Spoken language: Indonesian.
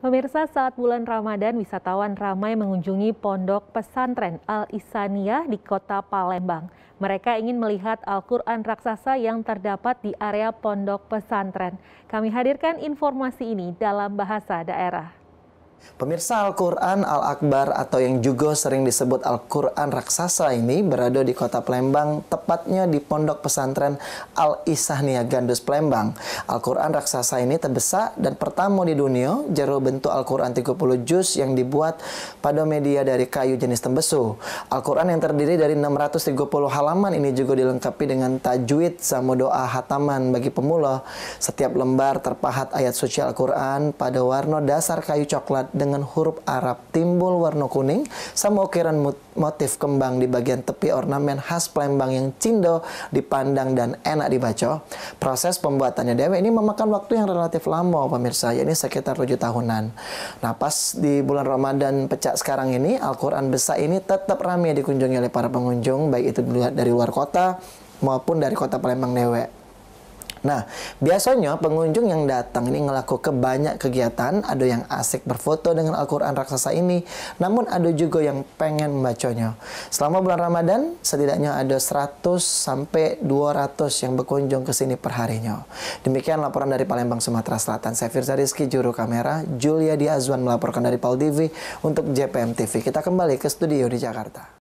Pemirsa, saat bulan Ramadan, wisatawan ramai mengunjungi Pondok Pesantren Al-Isaniyah di kota Palembang. Mereka ingin melihat Al-Quran raksasa yang terdapat di area Pondok Pesantren. Kami hadirkan informasi ini dalam bahasa daerah. Pemirsa Al-Quran Al-Akbar atau yang juga sering disebut Al-Quran Raksasa ini berada di kota Palembang, tepatnya di pondok pesantren Al-Isahnia Gandus Palembang. Al-Quran Raksasa ini terbesar dan pertama di dunia, jero bentuk Al-Quran 30 juz yang dibuat pada media dari kayu jenis tembesu. Al-Quran yang terdiri dari 630 halaman ini juga dilengkapi dengan tajwid sama doa hataman bagi pemula. Setiap lembar terpahat ayat suci Al-Quran pada warna dasar kayu coklat dengan huruf Arab timbul warna kuning sama ukiran motif kembang di bagian tepi ornamen khas Palembang yang cindo dipandang dan enak dibaca. Proses pembuatannya dewe ini memakan waktu yang relatif lama pemirsa, ini sekitar 7 tahunan. Nah pas di bulan Ramadan pecah sekarang ini, Al-Quran besar ini tetap ramai dikunjungi oleh para pengunjung, baik itu dari luar kota maupun dari kota Palembang Dewe. Nah, biasanya pengunjung yang datang ini melakukan banyak kegiatan, ada yang asik berfoto dengan Al-Quran raksasa ini, namun ada juga yang pengen membacanya. Selama bulan Ramadan, setidaknya ada 100 sampai 200 yang berkunjung ke sini perharinya. Demikian laporan dari Palembang, Sumatera Selatan. Saya Firza Rizky, juru kamera, Julia Diazwan melaporkan dari Pal TV untuk JPM TV. Kita kembali ke studio di Jakarta.